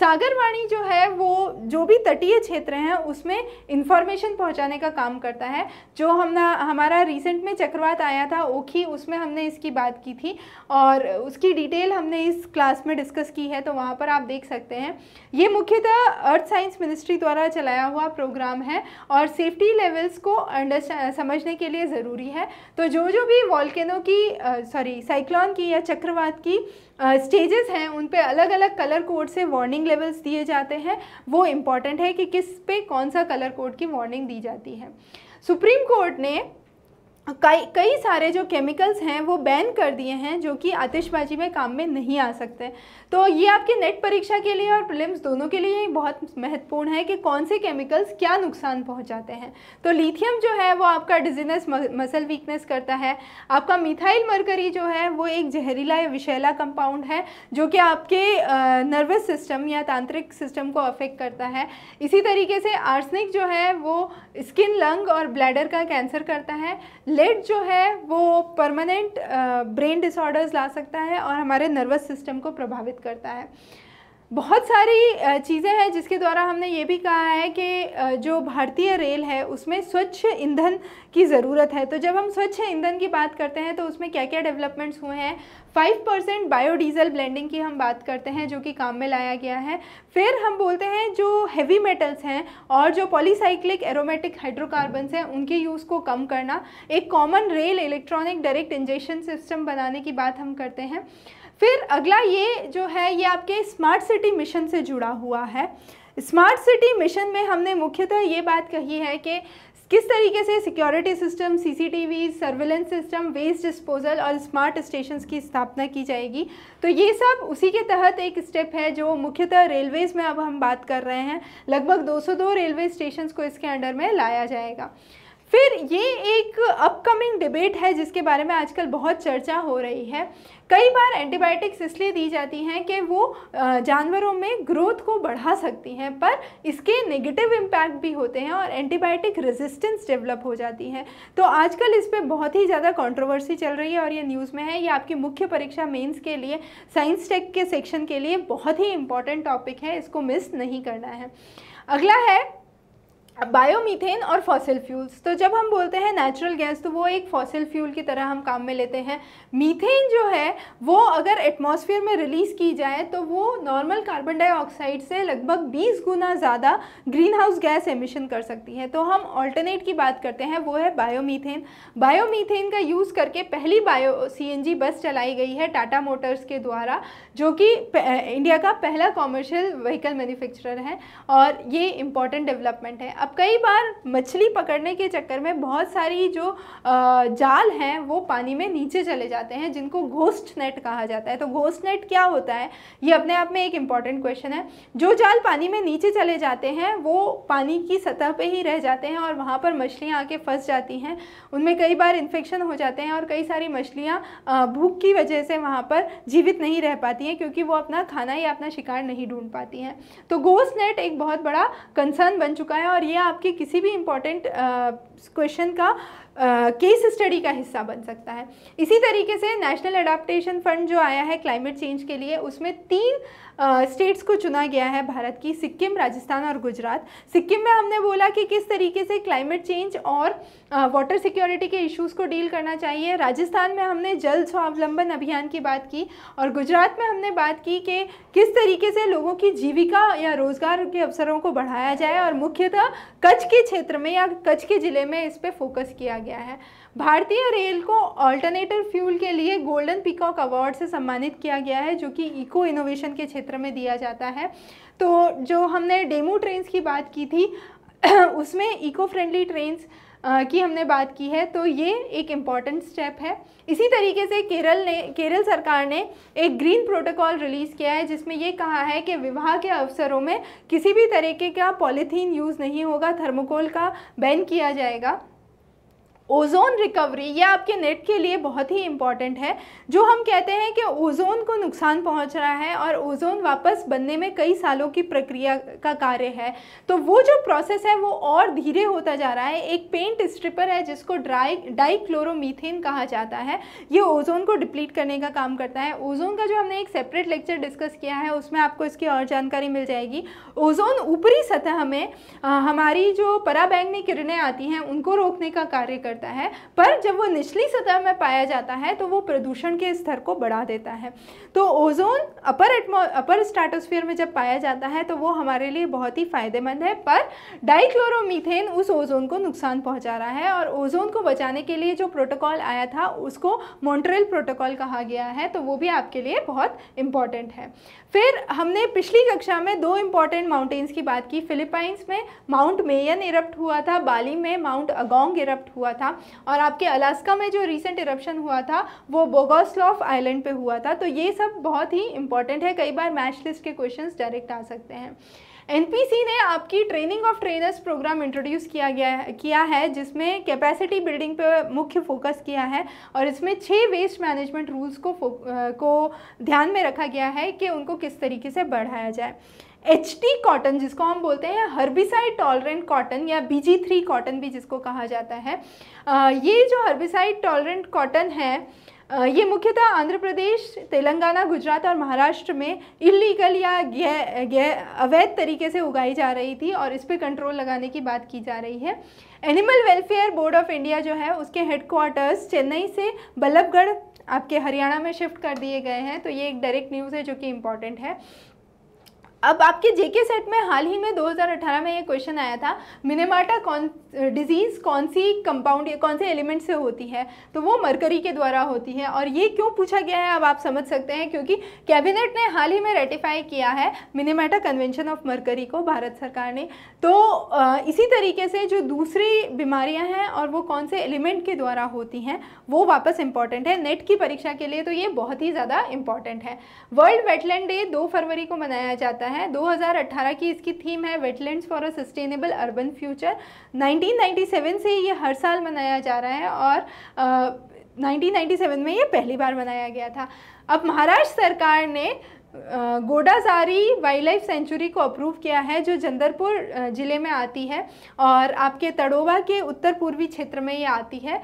सागरवाणी जो है वो जो भी तटीय क्षेत्र हैं उसमें इंफॉर्मेशन पहुंचाने का काम करता है जो हम हमारा रिसेंट में चक्रवात आया था ओखी उसमें हमने इसकी बात की थी और उसकी डिटेल हमने इस क्लास में डिस्कस की है तो वहाँ पर आप देख सकते हैं ये मुख्यतः अर्थ साइंस मिनिस्ट्री द्वारा चलाया हुआ प्रोग्राम है और सेफ्टी लेवल्स को समझने के लिए ज़रूरी है तो जो जो भी वॉल्केनों की सॉरी सॉरी साइक्लोन की या चक्रवात की स्टेजेस हैं उन पे अलग अलग कलर कोड से वार्निंग लेवल्स दिए जाते हैं वो इम्पॉर्टेंट है कि किस पे कौन सा कलर कोड की वार्निंग दी जाती है सुप्रीम कोर्ट ने कई कई सारे जो केमिकल्स हैं वो बैन कर दिए हैं जो कि आतिशबाजी में काम में नहीं आ सकते तो ये आपके नेट परीक्षा के लिए और प्रिलिम्स दोनों के लिए बहुत महत्वपूर्ण है कि कौन से केमिकल्स क्या नुकसान पहुंचाते हैं तो लिथियम जो है वो आपका डिजीनस मसल वीकनेस करता है आपका मिथाइल मरकरी जो है वो एक जहरीला या विषैला कंपाउंड है जो कि आपके नर्वस सिस्टम या तांत्रिक सिस्टम को अफेक्ट करता है इसी तरीके से आर्सनिक जो है वो स्किन लंग और ब्लैडर का कैंसर करता है लेड जो है वो परमानेंट ब्रेन डिसऑर्डर्स ला सकता है और हमारे नर्वस सिस्टम को प्रभावित करता है बहुत सारी चीज़ें हैं जिसके द्वारा हमने ये भी कहा है कि जो भारतीय रेल है उसमें स्वच्छ ईंधन की ज़रूरत है तो जब हम स्वच्छ ईंधन की बात करते हैं तो उसमें क्या क्या डेवलपमेंट्स हुए हैं फाइव परसेंट बायोडीज़ल ब्लेंडिंग की हम बात करते हैं जो कि काम में लाया गया है फिर हम बोलते हैं जो हैवी मेटल्स हैं और जो पॉलीसाइक्लिक एरोमेटिक हाइड्रोकार्बन्स हैं उनके यूज़ को कम करना एक common rail electronic direct injection system बनाने की बात हम करते हैं फिर अगला ये जो है ये आपके स्मार्ट सिटी मिशन से जुड़ा हुआ है स्मार्ट सिटी मिशन में हमने मुख्यतः ये बात कही है कि किस तरीके से security system CCTV surveillance system waste disposal और स्मार्ट स्टेशन की स्थापना की जाएगी तो ये सब उसी के तहत एक स्टेप है जो मुख्यतः रेलवेज़ में अब हम बात कर रहे हैं लगभग 202 रेलवे स्टेशन को इसके अंडर में लाया जाएगा फिर ये एक अपकमिंग डिबेट है जिसके बारे में आजकल बहुत चर्चा हो रही है कई बार एंटीबायोटिक्स इसलिए दी जाती हैं कि वो जानवरों में ग्रोथ को बढ़ा सकती हैं पर इसके नेगेटिव इम्पैक्ट भी होते हैं और एंटीबायोटिक रेजिस्टेंस डेवलप हो जाती है तो आजकल इस पर बहुत ही ज़्यादा कंट्रोवर्सी चल रही है और ये न्यूज़ में है ये आपकी मुख्य परीक्षा मेन्स के लिए साइंस टेक के सेक्शन के लिए बहुत ही इंपॉर्टेंट टॉपिक है इसको मिस नहीं करना है अगला है बायोमीथेन और फॉसिल फ्यूल्स तो जब हम बोलते हैं नेचुरल गैस तो वो एक फॉसिल फ्यूल की तरह हम काम में लेते हैं मीथेन जो है वो अगर एटमॉस्फेयर में रिलीज़ की जाए तो वो नॉर्मल कार्बन डाइऑक्साइड से लगभग 20 गुना ज़्यादा ग्रीन हाउस गैस एमिशन कर सकती है तो हम ऑल्टरनेट की बात करते हैं वो है बायोमीथेन बायोमीथेन का यूज़ करके पहली बायो सी बस चलाई गई है टाटा मोटर्स के द्वारा जो कि इंडिया का पहला कॉमर्शियल व्हीकल मैन्युफैक्चरर है और ये इम्पॉर्टेंट डेवलपमेंट है अब कई बार मछली पकड़ने के चक्कर में बहुत सारी जो जाल हैं वो पानी में नीचे चले जाते हैं जिनको घोस्ट नेट कहा जाता है तो घोस्ट नेट क्या होता है ये अपने आप में एक इम्पॉर्टेंट क्वेश्चन है जो जाल पानी में नीचे चले जाते हैं वो पानी की सतह पे ही रह जाते हैं और वहाँ पर मछलियाँ आके फंस जाती हैं उनमें कई बार इन्फेक्शन हो जाते हैं और कई सारी मछलियाँ भूख की वजह से वहाँ पर जीवित नहीं रह पाती हैं क्योंकि वो अपना खाना या अपना शिकार नहीं ढूंढ पाती हैं तो घोस्ट नेट एक बहुत बड़ा कंसर्न बन चुका है और ये या आपके किसी भी इम्पॉर्टेंट क्वेश्चन का केस स्टडी का हिस्सा बन सकता है इसी तरीके से नेशनल अडाप्टेशन फंड जो आया है क्लाइमेट चेंज के लिए उसमें तीन स्टेट्स को चुना गया है भारत की सिक्किम राजस्थान और गुजरात सिक्किम में हमने बोला कि किस तरीके से क्लाइमेट चेंज और वाटर सिक्योरिटी के इश्यूज़ को डील करना चाहिए राजस्थान में हमने जल स्वावलंबन अभियान की बात की और गुजरात में हमने बात की कि किस तरीके से लोगों की जीविका या रोज़गार के अवसरों को बढ़ाया जाए और मुख्यतः कच्छ के क्षेत्र में या कच्छ के ज़िले में इस पर फोकस किया गया है भारतीय रेल को अल्टरनेटिव फ्यूल के लिए गोल्डन पिकॉक अवार्ड से सम्मानित किया गया है जो कि इको इनोवेशन के क्षेत्र में दिया जाता है तो जो हमने डेमो ट्रेन्स की बात की थी उसमें इको फ्रेंडली ट्रेन्स की हमने बात की है तो ये एक इम्पॉर्टेंट स्टेप है इसी तरीके से केरल ने केरल सरकार ने एक ग्रीन प्रोटोकॉल रिलीज़ किया है जिसमें ये कहा है कि विवाह के अवसरों में किसी भी तरीके का पॉलीथीन यूज़ नहीं होगा थर्मोकोल का बैन किया जाएगा ओज़ोन रिकवरी ये आपके नेट के लिए बहुत ही इम्पॉर्टेंट है जो हम कहते हैं कि ओज़ोन को नुकसान पहुंच रहा है और ओज़ोन वापस बनने में कई सालों की प्रक्रिया का कार्य है तो वो जो प्रोसेस है वो और धीरे होता जा रहा है एक पेंट स्ट्रिपर है जिसको ड्राई डाइक्लोरोमीथेन कहा जाता है ये ओज़ोन को डिप्लीट करने का काम करता है ओज़ोन का जो हमने एक सेपरेट लेक्चर डिस्कस किया है उसमें आपको इसकी और जानकारी मिल जाएगी ओज़ोन ऊपरी सतह में हमारी जो पराबैंगनी किरणें आती हैं उनको रोकने का कार्य कर करता है पर जब वो निचली सतह में पाया जाता है तो वो प्रदूषण के स्तर को बढ़ा देता है तो ओजोन अपर एटमो अपर स्ट्रेटोस्फीयर में जब पाया जाता है तो वो हमारे लिए बहुत ही फ़ायदेमंद है पर डाइक्लोरोमीथेन उस ओजोन को नुकसान पहुंचा रहा है और ओजोन को बचाने के लिए जो प्रोटोकॉल आया था उसको मॉन्ट्रेल प्रोटोकॉल कहा गया है तो वो भी आपके लिए बहुत इंपॉर्टेंट है फिर हमने पिछली कक्षा में दो इंपॉर्टेंट माउंटेन्स की बात की फिलिपाइंस में माउंट मेयन इरप्ट हुआ था बाली में माउंट अगोंग इरप्ट हुआ था था और आपके अलास्का में जो रिसेंट इरप्शन हुआ था वो बोगोस्लॉफ आइलैंड पे हुआ था तो ये सब बहुत ही इंपॉर्टेंट है कई बार मैच लिस्ट के क्वेश्चन डायरेक्ट आ सकते हैं एनपीसी ने आपकी training of trainers programme introduce किया गया किया है जिसमें कैपेसिटी बिल्डिंग पे मुख्य फोकस किया है और इसमें छः वेस्ट मैनेजमेंट रूल्स को को ध्यान में रखा गया है कि उनको किस तरीके से बढ़ाया जाए एच टी कॉटन जिसको हम बोलते हैं हर्बिसाइड टॉलरेंट कॉटन या बी जी थ्री कॉटन भी जिसको कहा जाता है आ, ये जो हर्बिसाइड टॉलरेंट कॉटन है आ, ये मुख्यतः आंध्र प्रदेश तेलंगाना गुजरात और महाराष्ट्र में इलीगल या गैर गै अवैध तरीके से उगाई जा रही थी और इस पर कंट्रोल लगाने की बात की जा रही है Animal Welfare Board of India जो है उसके हेडक्वार्टर्स चेन्नई से बल्लभगढ़ आपके हरियाणा में शिफ्ट कर दिए गए हैं तो ये एक डायरेक्ट न्यूज़ है जो कि इम्पॉर्टेंट है अब आपके जेके सेट में हाल ही में 2018 में ये क्वेश्चन आया था मिनेमाटा कौन डिजीज़ कौन सी कंपाउंड या कौन से एलिमेंट से होती है तो वो मरकरी के द्वारा होती है और ये क्यों पूछा गया है अब आप समझ सकते हैं क्योंकि कैबिनेट ने हाल ही में रेटिफाई किया है मिनेमाटा कन्वेंशन ऑफ मरकरी को भारत सरकार ने तो इसी तरीके से जो दूसरी बीमारियाँ हैं और वो कौन से एलिमेंट के द्वारा होती हैं वो वापस इंपॉर्टेंट है नेट की परीक्षा के लिए तो ये बहुत ही ज़्यादा इंपॉर्टेंट है वर्ल्ड वेटलैंड डे दो फरवरी को मनाया जाता है है 2018 की इसकी थीम है wetlands for a sustainable urban future 1997 से ये हर साल मनाया जा रहा है और uh, 1997 में ये पहली बार मनाया गया था अब महाराष्ट्र सरकार ने गोडाजारी वाइल्ड लाइफ सेंचुरी को अप्रूव किया है जो जंदरपुर ज़िले में आती है और आपके तड़ोबा के उत्तर पूर्वी क्षेत्र में ये आती है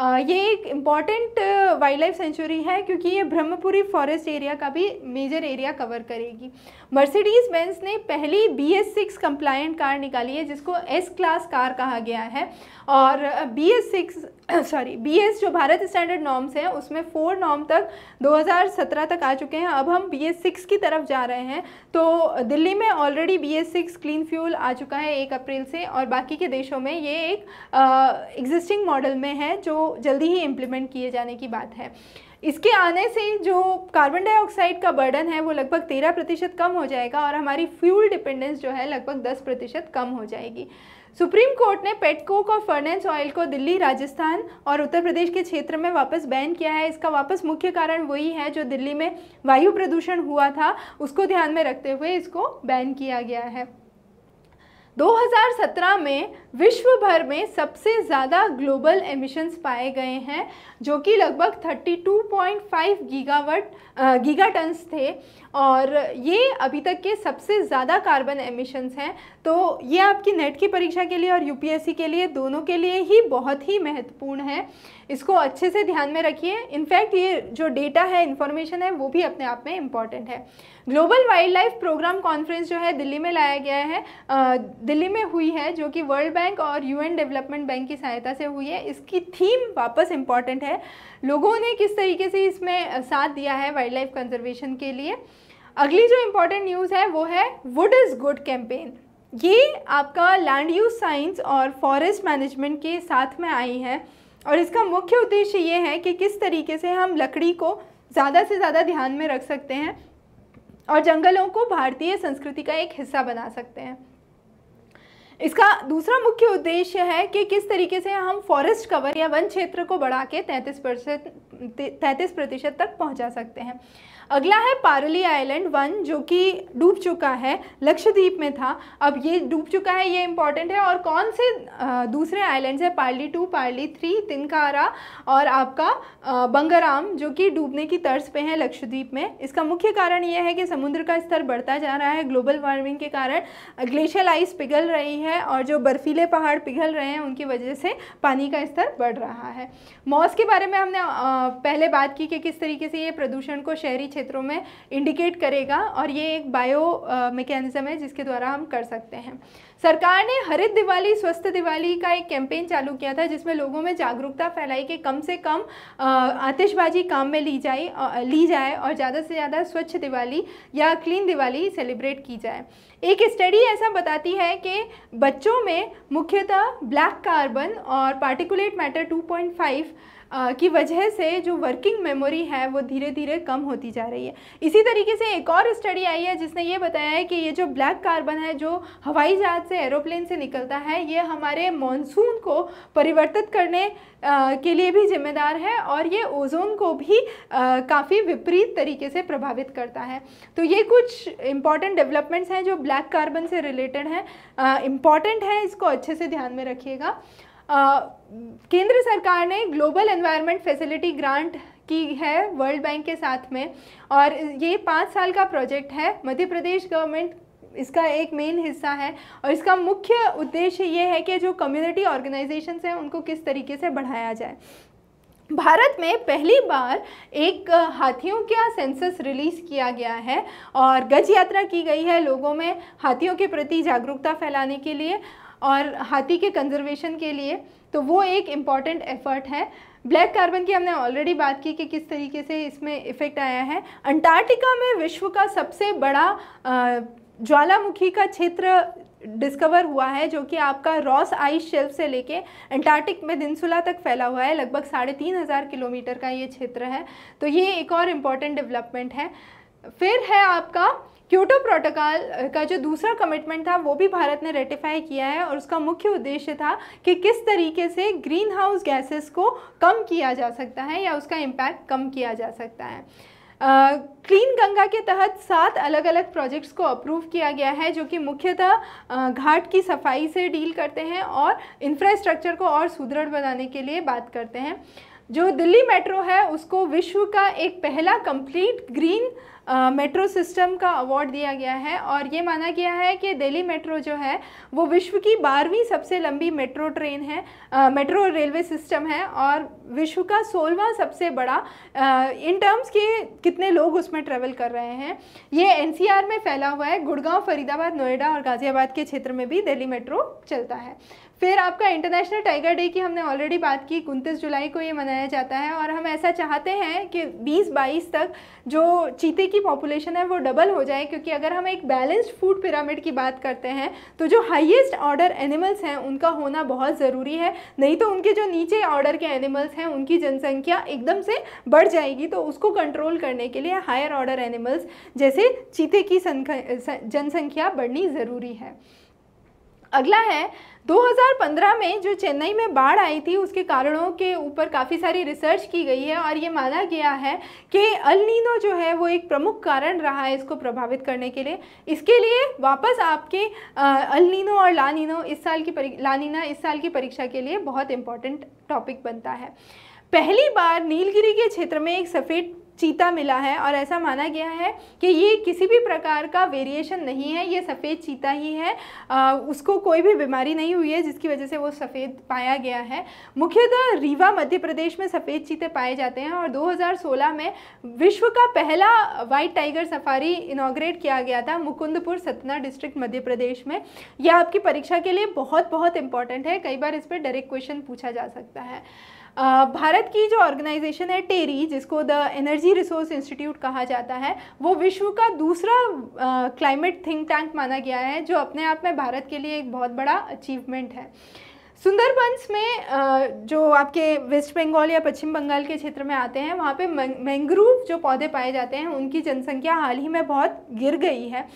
ये एक इम्पॉर्टेंट वाइल्ड लाइफ सेंचुरी है क्योंकि ये ब्रह्मपुरी फॉरेस्ट एरिया का भी मेजर एरिया कवर करेगी मर्सिडीज बेंस ने पहली B S six compliant car निकाली है जिसको एस क्लास कार कहा गया है और B S six sorry B S जो भारत स्टैंडर्ड नॉर्म्स हैं उसमें फोर नॉर्म तक 2017 तक आ चुके हैं अब हम बी एस सिक्स की तरफ जा रहे हैं तो दिल्ली में already B S six clean fuel आ चुका है एक अप्रैल से और बाकी के देशों में ये एक एग्जिस्टिंग मॉडल में है जो जल्दी ही इम्प्लीमेंट किए जाने की बात है इसके आने से जो कार्बन डाइऑक्साइड का बर्डन है वो लगभग तेरह प्रतिशत कम हो जाएगा और हमारी फ्यूल डिपेंडेंस जो है लगभग दस प्रतिशत कम हो जाएगी सुप्रीम कोर्ट ने पेटकोक और फर्नेंस ऑयल को दिल्ली राजस्थान और उत्तर प्रदेश के क्षेत्र में वापस बैन किया है इसका वापस मुख्य कारण वही है जो दिल्ली में वायु प्रदूषण हुआ था उसको ध्यान में रखते हुए इसको बैन किया गया है 2017 में विश्व भर में सबसे ज़्यादा ग्लोबल एमिशंस पाए गए हैं जो कि लगभग 32.5 गीगावाट टन्स थे और ये अभी तक के सबसे ज़्यादा कार्बन एमिशंस हैं तो ये आपकी नेट की परीक्षा के लिए और यूपीएससी के लिए दोनों के लिए ही बहुत ही महत्वपूर्ण है इसको अच्छे से ध्यान में रखिए इनफैक्ट ये जो डेटा है इन्फॉर्मेशन है वो भी अपने आप में इम्पॉर्टेंट है global wildlife programme conference जो है दिल्ली में लाया गया है दिल्ली में हुई है जो कि वर्ल्ड बैंक और यूएन डेवलपमेंट बैंक की सहायता से हुई है इसकी थीम वापस इम्पॉर्टेंट है लोगों ने किस तरीके से इसमें साथ दिया है वाइल्ड लाइफ कंजर्वेशन के लिए अगली जो इम्पोर्टेंट न्यूज़ है वो है वुड इज़ गुड कैंपेन ये आपका लैंड यूज साइंस और फॉरेस्ट मैनेजमेंट के साथ में आई है और इसका मुख्य उद्देश्य ये है कि किस तरीके से हम लकड़ी को ज़्यादा से ज़्यादा ध्यान में रख सकते हैं और जंगलों को भारतीय संस्कृति का एक हिस्सा बना सकते हैं इसका दूसरा मुख्य उद्देश्य है कि किस तरीके से हम फॉरेस्ट कवर या वन क्षेत्र को बढ़ा के तैंतीस परसेंट तैंतीस प्रतिशत तक पहुंचा सकते हैं अगला है पारली आइलैंड वन जो कि डूब चुका है लक्षद्वीप में था अब ये डूब चुका है ये इंपॉर्टेंट है और कौन से दूसरे आइलैंड्स हैं पारली टू पार्ली थ्री तिनकारा और आपका बंगाराम जो कि डूबने की तर्ज पे हैं लक्षद्वीप में इसका मुख्य कारण ये है कि समुद्र का स्तर बढ़ता जा रहा है ग्लोबल वार्मिंग के कारण ग्लेशियल आइस पिघल रही है और जो बर्फीले पहाड़ पिघल रहे हैं उनकी वजह से पानी का स्तर बढ़ रहा है मॉस के बारे में हमने पहले बात की कि किस तरीके से ये प्रदूषण को शहरी क्षेत्र क्षेत्रों में इंडिकेट करेगा और ये एक बायो मैकेनिज़्म है जिसके द्वारा हम कर सकते हैं सरकार ने हरित दिवाली स्वस्थ दिवाली का एक कैंपेन चालू किया था जिसमें लोगों में जागरूकता फैलाई कि कम से कम आतिशबाजी काम में ली जाए ली जाए और ज़्यादा से ज़्यादा स्वच्छ दिवाली या क्लीन दिवाली सेलिब्रेट की जाए एक स्टडी ऐसा बताती है कि बच्चों में मुख्यतः ब्लैक कार्बन और पार्टिकुलेट मैटर 2.5 की वजह से जो वर्किंग मेमोरी है वो धीरे धीरे कम होती जा रही है इसी तरीके से एक और स्टडी आई है जिसने ये बताया है कि ये जो ब्लैक कार्बन है जो हवाई जहाज़ से एरोप्लेन से निकलता है ये हमारे मानसून को परिवर्तित करने के लिए भी जिम्मेदार है और ये ओजोन को भी काफ़ी विपरीत तरीके से प्रभावित करता है तो ये कुछ इम्पॉर्टेंट डेवलपमेंट्स हैं जो ब्लैक कार्बन से रिलेटेड हैं इम्पॉर्टेंट है इसको अच्छे से ध्यान में रखिएगा केंद्र सरकार ने ग्लोबल एनवायरनमेंट फैसिलिटी ग्रांट की है वर्ल्ड बैंक के साथ में और ये पाँच साल का प्रोजेक्ट है मध्य प्रदेश गवर्नमेंट इसका एक मेन हिस्सा है और इसका मुख्य उद्देश्य ये है कि जो कम्युनिटी ऑर्गेनाइजेशंस हैं उनको किस तरीके से बढ़ाया जाए भारत में पहली बार एक हाथियों का सेंसस रिलीज़ किया गया है और गज यात्रा की गई है लोगों में हाथियों के प्रति जागरूकता फैलाने के लिए और हाथी के कंजर्वेशन के लिए तो वो एक इम्पॉर्टेंट एफर्ट है ब्लैक कार्बन की हमने ऑलरेडी बात की कि किस तरीके से इसमें इफ़ेक्ट आया है अंटार्कटिका में विश्व का सबसे बड़ा ज्वालामुखी का क्षेत्र डिस्कवर हुआ है जो कि आपका रॉस आइस शेल्फ से लेके अंटार्कटिक में दिनसुला तक फैला हुआ है लगभग साढ़े तीन हज़ार किलोमीटर का ये क्षेत्र है तो ये एक और इम्पॉर्टेंट डेवलपमेंट है फिर है आपका क्योटो प्रोटोकॉल का जो दूसरा कमिटमेंट था वो भी भारत ने रेटिफाई किया है और उसका मुख्य उद्देश्य था कि किस तरीके से ग्रीन हाउस गैसेस को कम किया जा सकता है या उसका इम्पैक्ट कम किया जा सकता है क्लीन गंगा के तहत सात अलग अलग प्रोजेक्ट्स को अप्रूव किया गया है जो कि मुख्यतः घाट की सफाई से डील करते हैं और इंफ्रास्ट्रक्चर को और सुदृढ़ बनाने के लिए बात करते हैं जो दिल्ली मेट्रो है उसको विश्व का एक पहला कंप्लीट ग्रीन मेट्रो सिस्टम का अवार्ड दिया गया है और ये माना गया है कि दिल्ली मेट्रो जो है वो विश्व की बारहवीं सबसे लंबी मेट्रो ट्रेन है मेट्रो रेलवे सिस्टम है और विश्व का सोलवा सबसे बड़ा इन टर्म्स के कितने लोग उसमें ट्रेवल कर रहे हैं ये एन में फैला हुआ है गुड़गांव फरीदाबाद नोएडा और गाज़ियाबाद के क्षेत्र में भी दिल्ली मेट्रो चलता है फिर आपका इंटरनेशनल टाइगर डे की हमने ऑलरेडी बात की उनतीस जुलाई को ये मनाया जाता है और हम ऐसा चाहते हैं कि 20-22 तक जो चीते की पॉपुलेशन है वो डबल हो जाए क्योंकि अगर हम एक बैलेंस्ड फूड पिरामिड की बात करते हैं तो जो हाईएस्ट ऑर्डर एनिमल्स हैं उनका होना बहुत ज़रूरी है नहीं तो उनके जो नीचे ऑर्डर के एनिमल्स हैं उनकी जनसंख्या एकदम से बढ़ जाएगी तो उसको कंट्रोल करने के लिए हायर ऑर्डर एनिमल्स जैसे चीते की जनसंख्या बढ़नी ज़रूरी है अगला है 2015 में जो चेन्नई में बाढ़ आई थी उसके कारणों के ऊपर काफ़ी सारी रिसर्च की गई है और ये माना गया है कि अलनीनो जो है वो एक प्रमुख कारण रहा है इसको प्रभावित करने के लिए इसके लिए वापस आपके अलनीनो और लानिनो इस साल की लानिना इस साल की परीक्षा के लिए बहुत इंपॉर्टेंट टॉपिक बनता है पहली बार नीलगिरी के क्षेत्र में एक सफ़ेद चीता मिला है और ऐसा माना गया है कि ये किसी भी प्रकार का वेरिएशन नहीं है ये सफ़ेद चीता ही है आ, उसको कोई भी बीमारी नहीं हुई है जिसकी वजह से वो सफ़ेद पाया गया है मुख्यतः रीवा मध्य प्रदेश में सफ़ेद चीते पाए जाते हैं और 2016 में विश्व का पहला वाइट टाइगर सफारी इनाग्रेट किया गया था मुकुंदपुर सतना डिस्ट्रिक्ट मध्य प्रदेश में यह आपकी परीक्षा के लिए बहुत बहुत इंपॉर्टेंट है कई बार इस पर डायरेक्ट क्वेश्चन पूछा जा सकता है भारत की जो ऑर्गेनाइजेशन है टेरी जिसको द एनर्जी रिसोर्स इंस्टीट्यूट कहा जाता है वो विश्व का दूसरा क्लाइमेट थिंक टैंक माना गया है जो अपने आप में भारत के लिए एक बहुत बड़ा अचीवमेंट है सुंदरबंस में जो आपके वेस्ट बंगाल या पश्चिम बंगाल के क्षेत्र में आते हैं वहाँ पे मैंग्रोव जो पौधे पाए जाते हैं उनकी जनसंख्या हाल ही में बहुत गिर गई है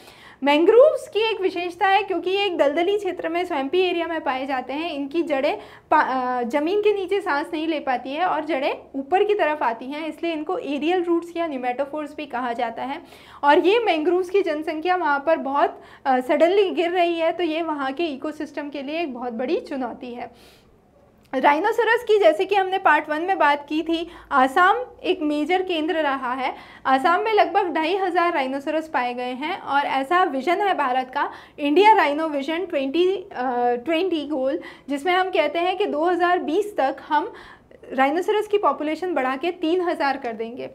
मैंग्रोव्स की एक विशेषता है क्योंकि ये एक दलदली क्षेत्र में स्वयंपी एरिया में पाए जाते हैं इनकी जड़ें ज़मीन के नीचे सांस नहीं ले पाती है और जड़ें ऊपर की तरफ आती हैं इसलिए इनको एरियल रूट्स या न्यूमेटोफोर्स भी कहा जाता है और ये मैंग्रोव्स की जनसंख्या वहाँ पर बहुत सडनली गिर रही है तो ये वहाँ के इकोसिस्टम के लिए एक बहुत बड़ी चुनौती है राइनोसरस की जैसे कि हमने पार्ट वन में बात की थी आसाम एक मेजर केंद्र रहा है आसाम में लगभग ढाई हज़ार राइनोसरस पाए गए हैं और ऐसा विजन है भारत का India rhino vision twenty twenty goal जिसमें हम कहते हैं कि 2020 तक हम राइनोसरस की पॉपुलेशन बढ़ा के तीन हज़ार कर देंगे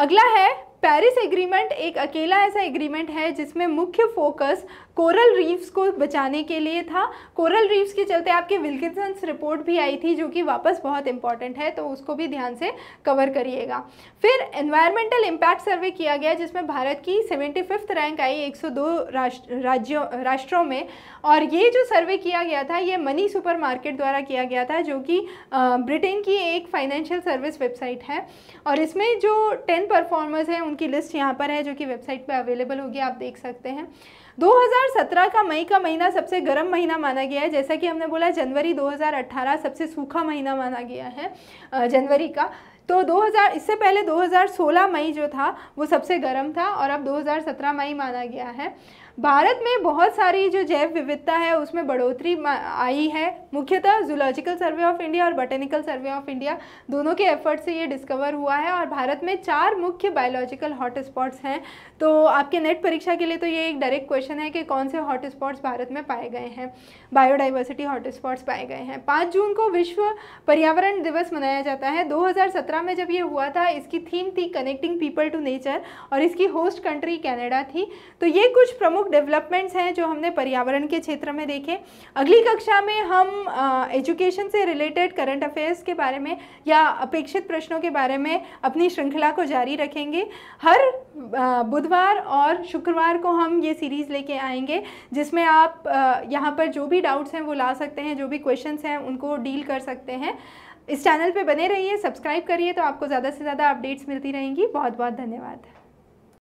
अगला है पेरिस एग्रीमेंट एक अकेला ऐसा एग्रीमेंट है जिसमें मुख्य फोकस कोरल रीफ्स को बचाने के लिए था कोरल रीफ्स के चलते आपके विल्किसन्स रिपोर्ट भी आई थी जो कि वापस बहुत इंपॉर्टेंट है तो उसको भी ध्यान से कवर करिएगा फिर एनवायरमेंटल इम्पैक्ट सर्वे किया गया जिसमें भारत की सेवेंटी रैंक आई एक राष्ट्र राज्यों राष्ट्रों में और ये जो सर्वे किया गया था ये मनी सुपर द्वारा किया गया था जो कि ब्रिटेन की एक फाइनेंशियल सर्विस वेबसाइट है और इसमें जो टेन परफॉर्मर्स हैं उनकी लिस्ट यहाँ पर है जो कि वेबसाइट पर अवेलेबल होगी आप देख सकते हैं 2017 का मई का महीना सबसे गर्म महीना माना गया है जैसा कि हमने बोला जनवरी 2018 सबसे सूखा महीना माना गया है जनवरी का तो 2000 इससे पहले 2016 मई जो था वो सबसे गर्म था और अब 2017 मई माना गया है भारत में बहुत सारी जो जैव विविधता है उसमें बढ़ोतरी आई है मुख्यतः जूलॉजिकल सर्वे ऑफ इंडिया और बॉटेनिकल सर्वे ऑफ इंडिया दोनों के एफर्ट से ये डिस्कवर हुआ है और भारत में चार मुख्य बायोलॉजिकल हॉटस्पॉट्स हैं तो आपके नेट परीक्षा के लिए तो ये एक डायरेक्ट क्वेश्चन है कि कौन से हॉट स्पॉट्स भारत में पाए गए हैं बायोडाइवर्सिटी हॉट स्पॉट्स पाए गए हैं पाँच जून को विश्व पर्यावरण दिवस मनाया जाता है दो में जब ये हुआ था इसकी थीम थी कनेक्टिंग पीपल टू नेचर और इसकी होस्ट कंट्री कैनेडा थी तो ये कुछ प्रमुख प्रमुख डेवलपमेंट्स हैं जो हमने पर्यावरण के क्षेत्र में देखे अगली कक्षा में हम एजुकेशन से रिलेटेड करंट अफेयर्स के बारे में या अपेक्षित प्रश्नों के बारे में अपनी श्रृंखला को जारी रखेंगे हर बुधवार और शुक्रवार को हम ये सीरीज़ लेके आएंगे जिसमें आप यहाँ पर जो भी डाउट्स हैं वो ला सकते हैं जो भी क्वेश्चंस हैं उनको डील कर सकते हैं इस चैनल पे बने रहिए सब्सक्राइब करिए तो आपको ज़्यादा से ज़्यादा अपडेट्स मिलती रहेंगी बहुत बहुत धन्यवाद